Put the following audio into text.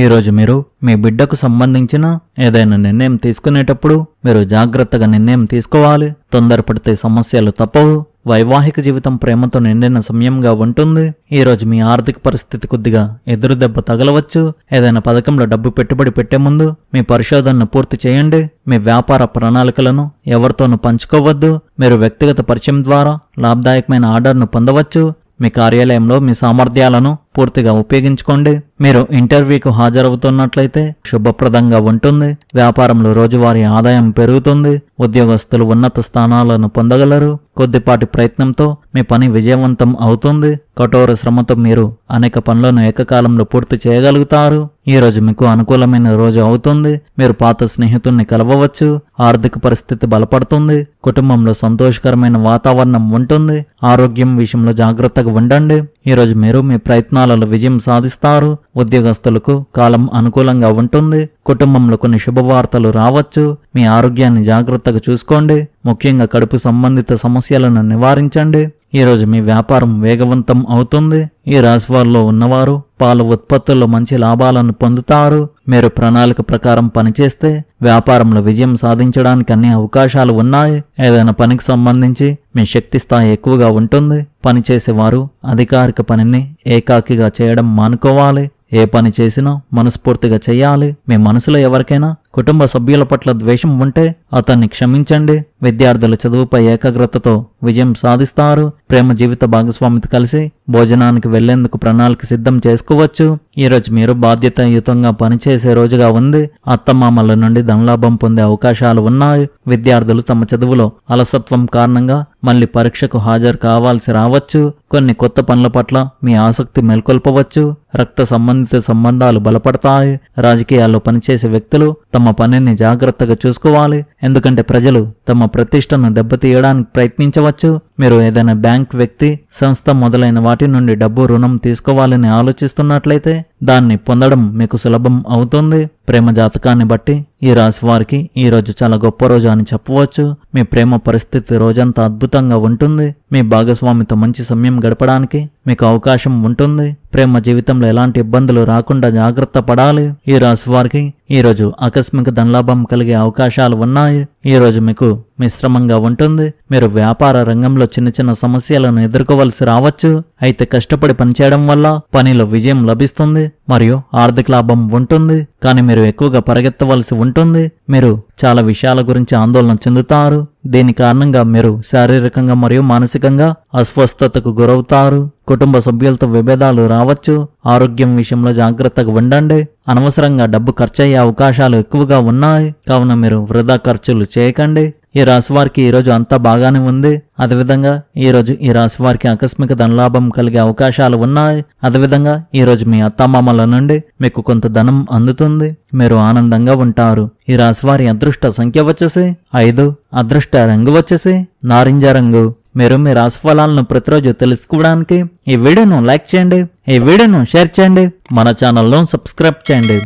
ఈరోజు మీరు మీ బిడ్డకు సంబంధించిన ఏదైనా నిర్ణయం తీసుకునేటప్పుడు మీరు జాగ్రత్తగా నిర్ణయం తీసుకోవాలి తొందరపడితే సమస్యలు తప్పవు వైవాహిక జీవితం ప్రేమతో నిండిన సమయంగా ఉంటుంది ఈరోజు మీ ఆర్థిక పరిస్థితి కొద్దిగా ఎదురు దెబ్బ తగలవచ్చు ఏదైనా పథకంలో డబ్బు పెట్టుబడి పెట్టే ముందు మీ పరిశోధనను పూర్తి చేయండి మీ వ్యాపార ప్రణాళికలను ఎవరితోనూ పంచుకోవద్దు మీరు వ్యక్తిగత పరిచయం ద్వారా లాభదాయకమైన ఆర్డర్ను పొందవచ్చు మీ కార్యాలయంలో మీ సామర్థ్యాలను పూర్తిగా ఉపయోగించుకోండి మీరు ఇంటర్వ్యూకు హాజరవుతున్నట్లయితే శుభప్రదంగా ఉంటుంది వ్యాపారంలో రోజువారీ ఆదాయం పెరుగుతుంది ఉద్యోగస్తులు ఉన్నత స్థానాలను పొందగలరు కొద్దిపాటి ప్రయత్నంతో మీ పని విజయవంతం అవుతుంది కఠోర శ్రమతో మీరు అనేక పనులను ఏకకాలంలో పూర్తి చేయగలుగుతారు ఈ రోజు మీకు అనుకూలమైన రోజు అవుతుంది మీరు పాత స్నేహితుడిని కలవవచ్చు ఆర్థిక పరిస్థితి బలపడుతుంది కుటుంబంలో సంతోషకరమైన వాతావరణం ఉంటుంది ఆరోగ్యం విషయంలో జాగ్రత్తగా ఉండండి ఈరోజు మీరు మీ ప్రయత్నాలలో విజయం సాధిస్తారు ఉద్యోగస్తులకు కాలం అనుకూలంగా ఉంటుంది కుటుంబంలో కొన్ని శుభవార్తలు రావచ్చు మీ ఆరోగ్యాన్ని జాగ్రత్తగా చూసుకోండి ముఖ్యంగా కడుపు సంబంధిత సమస్యలను నివారించండి ఈరోజు మీ వ్యాపారం వేగవంతం అవుతుంది ఈ రాశివారిలో ఉన్నవారు పాల ఉత్పత్తుల్లో మంచి లాభాలను పొందుతారు మీరు ప్రణాళిక ప్రకారం పనిచేస్తే వ్యాపారంలో విజయం సాధించడానికి అన్ని అవకాశాలు ఉన్నాయి ఏదైనా పనికి సంబంధించి మీ శక్తి స్థాయి ఎక్కువగా ఉంటుంది పనిచేసేవారు అధికారిక పనిని ఏకాకిగా చేయడం మానుకోవాలి ఏ పని చేసినా మనస్ఫూర్తిగా చేయాలి మీ మనసులో ఎవరికైనా కుటుంబ సభ్యుల పట్ల ద్వేషం ఉంటే అతన్ని క్షమించండి విద్యార్థుల చదువుపై ఏకాగ్రతతో విజయం సాధిస్తారు ప్రేమ జీవిత భాగస్వామితో కలిసి భోజనానికి వెళ్లేందుకు ప్రణాళిక సిద్ధం చేసుకోవచ్చు ఈరోజు మీరు బాధ్యతాయుతంగా పనిచేసే రోజుగా ఉంది అత్తమామల నుండి ధనలాభం పొందే అవకాశాలు ఉన్నాయి విద్యార్థులు తమ చదువులో అలసత్వం కారణంగా మళ్ళీ పరీక్షకు హాజరు కావాల్సి రావచ్చు కొన్ని కొత్త పనుల పట్ల మీ ఆసక్తి మెల్కొల్పవచ్చు రక్త సంబంధిత సంబంధాలు బలపడతాయి రాజకీయాల్లో పనిచేసే వ్యక్తులు తమ తమ పనిని జాగ్రత్తగా చూసుకోవాలి ఎందుకంటే ప్రజలు తమ ప్రతిష్టను దెబ్బతీయడానికి ప్రయత్నించవచ్చు మీరు ఏదైనా బ్యాంక్ వ్యక్తి సంస్థ మొదలైన వాటి నుండి డబ్బు రుణం తీసుకోవాలని ఆలోచిస్తున్నట్లయితే దాన్ని పొందడం మీకు సులభం అవుతుంది ప్రేమ జాతకాన్ని బట్టి ఈ రాశి వారికి ఈ రోజు చాలా గొప్ప రోజు అని చెప్పవచ్చు మీ ప్రేమ పరిస్థితి రోజంతా అద్భుతంగా ఉంటుంది మీ భాగస్వామితో మంచి సమయం గడపడానికి మీకు అవకాశం ఉంటుంది ప్రేమ జీవితంలో ఎలాంటి ఇబ్బందులు రాకుండా జాగ్రత్త పడాలి ఈ రాశి వారికి ఈరోజు ఆకస్మిక ధనలాభం కలిగే అవకాశాలు ఉన్నాయి ఈ రోజు మీకు మిశ్రమంగా ఉంటుంది మీరు వ్యాపార రంగంలో చిన్న చిన్న సమస్యలను ఎదుర్కోవలసి రావచ్చు అయితే కష్టపడి పనిచేయడం వల్ల పనిలో విజయం లభిస్తుంది మరియు ఆర్థిక లాభం ఉంటుంది కానీ మీరు ఎక్కువగా పరిగెత్తవలసి ఉంటుంది మీరు చాలా విషయాల గురించి ఆందోళన చెందుతారు దీని కారణంగా మీరు శారీరకంగా మరియు మానసికంగా అస్వస్థతకు గురవుతారు కుటుంబ సభ్యులతో విభేదాలు రావచ్చు ఆరోగ్యం విషయంలో జాగ్రత్తగా ఉండండి అనవసరంగా డబ్బు ఖర్చు అయ్యే అవకాశాలు ఎక్కువగా ఉన్నాయి కావున మీరు వృధా ఖర్చులు చేయకండి ఈ రాశివారికి ఈరోజు అంతా బాగానే ఉంది అదేవిధంగా ఈరోజు ఈ రాశివారికి ఆకస్మిక ధనలాభం కలిగే అవకాశాలు ఉన్నాయి అదేవిధంగా ఈరోజు మీ అత్తమామల నుండి మీకు కొంత ధనం అందుతుంది మీరు ఆనందంగా ఉంటారు ఈ రాశివారి అదృష్ట సంఖ్య వచ్చేసి ఐదు అదృష్ట రంగు వచ్చేసి నారింజ రంగు మీరు మీ రాశిఫలాలను ప్రతిరోజు తెలుసుకోవడానికి ఈ వీడియోను లైక్ చేయండి ఈ వీడియోను షేర్ చేయండి మన ఛానల్ను సబ్స్క్రైబ్ చేయండి